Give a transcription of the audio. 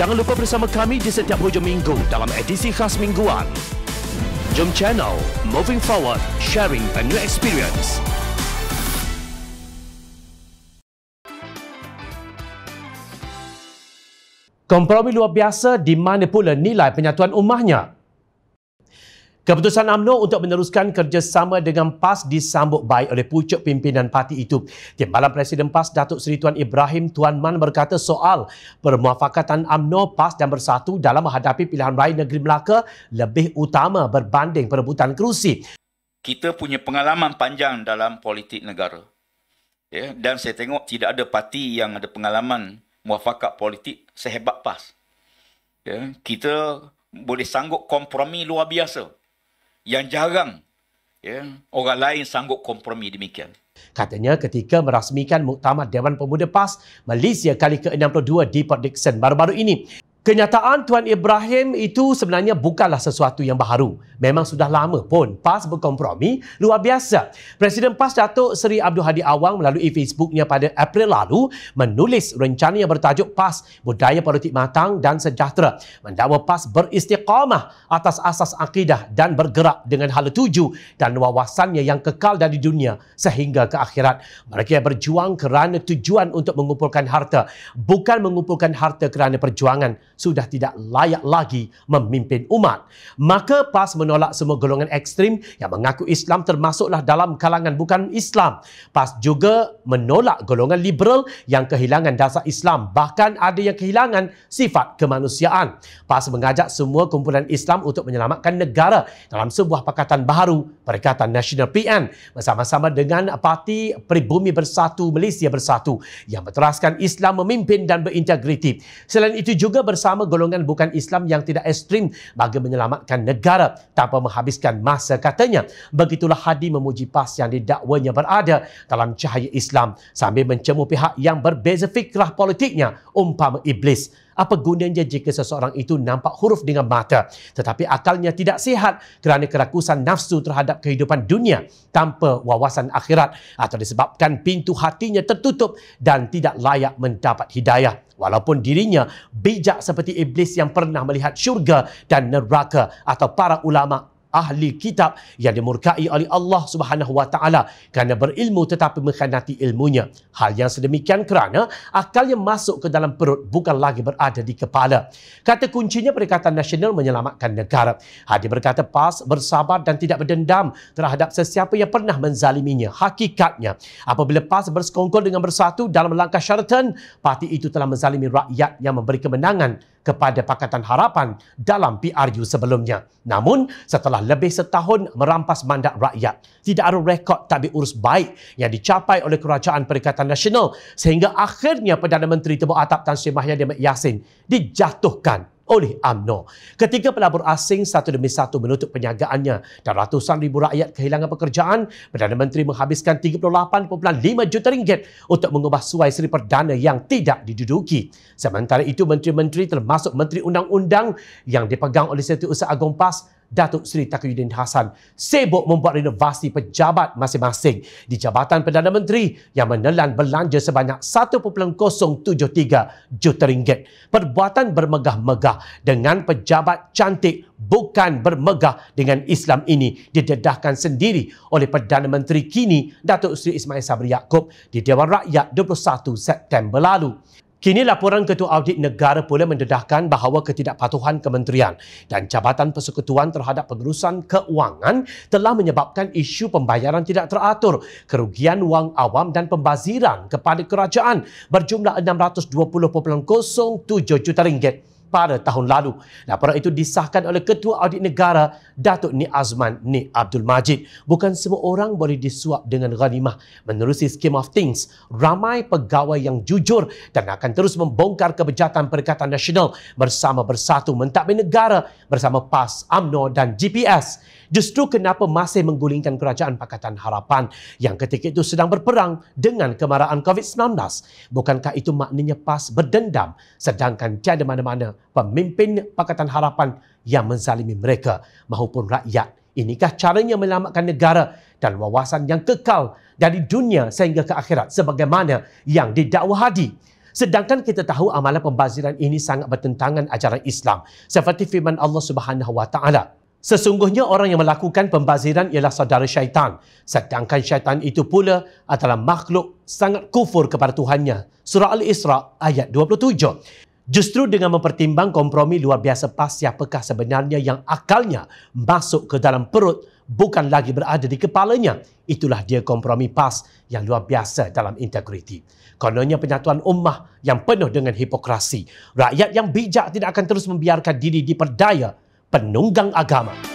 Jangan lupa bersama kami di setiap hujung minggu dalam edisi khas mingguan. Jom channel Moving Forward, sharing a new experience. Kompromi luar biasa di mana pula nilai penyatuan umahnya. Keputusan Amno untuk meneruskan kerjasama dengan PAS disambut baik oleh pucuk pimpinan parti itu. Timbalan Presiden PAS Datuk Seri Tuan Ibrahim Tuan Man berkata soal permuafakatan Amno PAS dan Bersatu dalam menghadapi pilihan raya negeri Melaka lebih utama berbanding perebutan kerusi. Kita punya pengalaman panjang dalam politik negara. Ya, dan saya tengok tidak ada parti yang ada pengalaman muafakat politik sehebat PAS. Ya, kita boleh sanggup kompromi luar biasa yang jarang ya, orang lain sanggup kompromi demikian. Katanya ketika merasmikan Muktamad Dewan Pemuda PAS Malaysia kali ke-62 di Port Dickson baru-baru ini, Kenyataan Tuan Ibrahim itu sebenarnya bukanlah sesuatu yang baru. Memang sudah lama pun PAS berkompromi luar biasa. Presiden PAS Datuk Seri Abdul Hadi Awang melalui Facebooknya pada April lalu menulis rencana yang bertajuk PAS Budaya Politik Matang dan Sejahtera. Mendakwa PAS beristiqamah atas asas akidah dan bergerak dengan hala tuju dan wawasannya yang kekal dari dunia sehingga ke akhirat. Mereka yang berjuang kerana tujuan untuk mengumpulkan harta. Bukan mengumpulkan harta kerana perjuangan sudah tidak layak lagi memimpin umat. Maka PAS menolak semua golongan ekstrim yang mengaku Islam termasuklah dalam kalangan bukan Islam. PAS juga menolak golongan liberal yang kehilangan dasar Islam. Bahkan ada yang kehilangan sifat kemanusiaan. PAS mengajak semua kumpulan Islam untuk menyelamatkan negara dalam sebuah pakatan baru Perikatan Nasional PN bersama-sama dengan Parti Peribumi Bersatu Malaysia Bersatu yang berteraskan Islam memimpin dan berintegriti. Selain itu juga bersama bersama golongan bukan Islam yang tidak ekstrim bagi menyelamatkan negara tanpa menghabiskan masa katanya. Begitulah Hadi memuji PAS yang didakwanya berada dalam cahaya Islam sambil mencemuh pihak yang berbeza fikrah politiknya umpama iblis. Apa gunanya jika seseorang itu nampak huruf dengan mata tetapi akalnya tidak sihat kerana kerakusan nafsu terhadap kehidupan dunia tanpa wawasan akhirat atau disebabkan pintu hatinya tertutup dan tidak layak mendapat hidayah walaupun dirinya bijak seperti iblis yang pernah melihat syurga dan neraka atau para ulama ahli kitab yang dimurkai oleh Allah Subhanahu wa taala kerana berilmu tetapi mengkhianati ilmunya hal yang sedemikian kerana akal yang masuk ke dalam perut bukan lagi berada di kepala kata kuncinya perikatan nasional menyelamatkan negara hadi berkata pas bersabar dan tidak berdendam terhadap sesiapa yang pernah menzaliminya hakikatnya apabila pas bersekongkol dengan bersatu dalam langkah syaratan parti itu telah menzalimi rakyat yang memberi kemenangan kepada Pakatan Harapan dalam PRU sebelumnya. Namun, setelah lebih setahun merampas mandat rakyat, tidak ada rekod tabik urus baik yang dicapai oleh Kerajaan Perikatan Nasional sehingga akhirnya Perdana Menteri Tebu Atap Tan Sri Mahyadi Mek Yassin dijatuhkan oleh UMNO. ketika pelabur asing satu demi satu menutup penyagaannya dan ratusan ribu rakyat kehilangan pekerjaan, Perdana Menteri menghabiskan 38.5 juta ringgit untuk mengubah suai Seri Perdana yang tidak diduduki. Sementara itu, menteri-menteri termasuk Menteri Undang-Undang yang dipegang oleh Setiausaha Agong PAS Datuk Seri Takuyuddin Hassan sibuk membuat renovasi pejabat masing-masing di Jabatan Perdana Menteri yang menelan belanja sebanyak 1.073 juta ringgit. Perbuatan bermegah-megah dengan pejabat cantik bukan bermegah dengan Islam ini didedahkan sendiri oleh Perdana Menteri kini Datuk Seri Ismail Sabri Yaakob di Dewan Rakyat 21 September lalu. Kini laporan Ketua Audit Negara pula mendedahkan bahawa ketidakpatuhan kementerian dan Jabatan Persekutuan terhadap pengurusan keuangan telah menyebabkan isu pembayaran tidak teratur, kerugian wang awam dan pembaziran kepada kerajaan berjumlah RM620.07 juta ringgit pada tahun lalu. Laporan itu disahkan oleh Ketua Audit Negara Datuk Ni Azman Ni Abdul Majid. Bukan semua orang boleh disuap dengan ghanimah. Menerusi Scheme of Things, ramai pegawai yang jujur dan akan terus membongkar kebejatan Perikatan Nasional bersama bersatu mentadbir negara bersama PAS, AMNO dan GPS. Justru kenapa masih menggulingkan Kerajaan Pakatan Harapan yang ketika itu sedang berperang dengan kemarahan COVID-19. Bukankah itu maknanya PAS berdendam sedangkan tiada mana-mana mana pemimpin Pakatan Harapan yang menzalimi mereka maupun rakyat. Inikah caranya menyelamatkan negara dan wawasan yang kekal dari dunia sehingga ke akhirat sebagaimana yang didakwa hadi. Sedangkan kita tahu amalan pembaziran ini sangat bertentangan ajaran Islam seperti firman Allah Subhanahu wa taala. Sesungguhnya orang yang melakukan pembaziran ialah saudara syaitan. Sedangkan syaitan itu pula adalah makhluk sangat kufur kepada Tuhannya. Surah Al-Isra ayat 27. Justru dengan mempertimbang kompromi luar biasa pas siapakah sebenarnya yang akalnya masuk ke dalam perut bukan lagi berada di kepalanya. Itulah dia kompromi pas yang luar biasa dalam integriti. Kononnya penyatuan ummah yang penuh dengan hipokrasi. Rakyat yang bijak tidak akan terus membiarkan diri diperdaya penunggang agama.